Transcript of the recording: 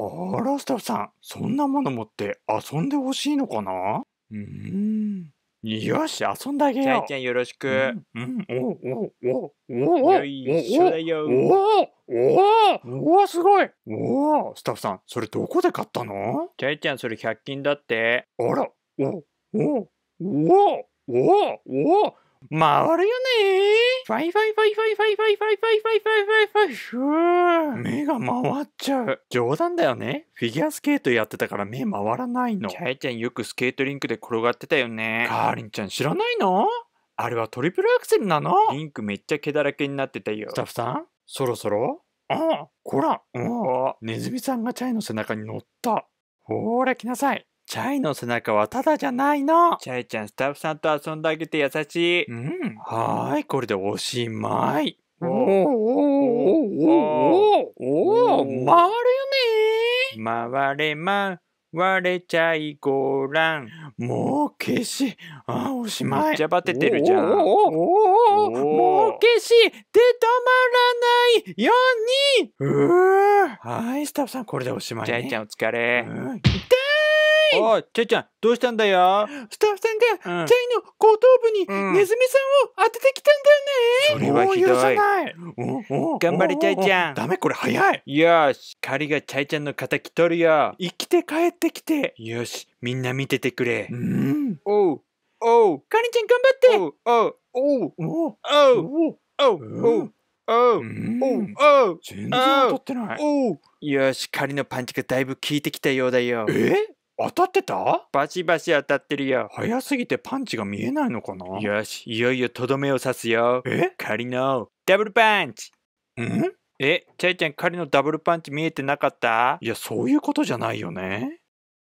あら、スタッフさん、そんなもの持って遊んでほしいのかなうん。よし、遊んであげよう。ちゃいちゃんよろしく。うん、うん、お、お、お、お、よいしおおおおすごいおおスタッフさん、それどこで買ったのちゃいちゃん、それ100均だって。あら、お、お、お、お、お、回るよねファイファイファイファイファイファイファイファイファイファイファイファイファイ目が回っちゃう。冗談だよね。フィギュアスケートやってたから目回らないの。ちゃえちゃんよくスケートリンクで転がってたよね。カーリンちゃん知らないのあれはトリプルアクセルなのリンクめっちゃ毛だらけになってたよ。スタッフさんそろそろああ、こら、うん、ネズミさんがチャイの背中に乗った。ほら来なさい。チャイの背中はタダじゃないの。チャイちゃん、スタッフさんと遊んであげて優しい。うん。はーい、これでおしまい。おおおおおお回るよねー回れま、割れちゃいごらん。もう消し。あ、おしまい。ちゃバテてるじゃん。おおもう消し。で止まらないように。うはい、スタッフさん、これでおしまい、ね。チャイちゃん、お疲れ。うん、痛いおい、ちゃちゃん、どうしたんだよスタッフさんが、チャイの後頭部にネズミさんを当ててきたんだよね、それはひどい。頑張れ、チャイちゃん。ダメ、これ早い。よし、カリがチャイちゃんの敵取るよ。生きて帰ってきて。よし、みんな見ててくれ。うん。おう、おう。カリちゃん頑張って。おう、おう、おう、おう、おう、おう。おう、おう、全然当たってない。よし、仮のパンチがだいぶ効いてきたようだよ。え当たってたバシバシ当たってるよ。早すぎてパンチが見えないのかなよし、いよいよとどめを刺すよ。え仮のダブルパンチんえ、チャイちゃん、仮のダブルパンチ見えてなかったいや、そういうことじゃないよね。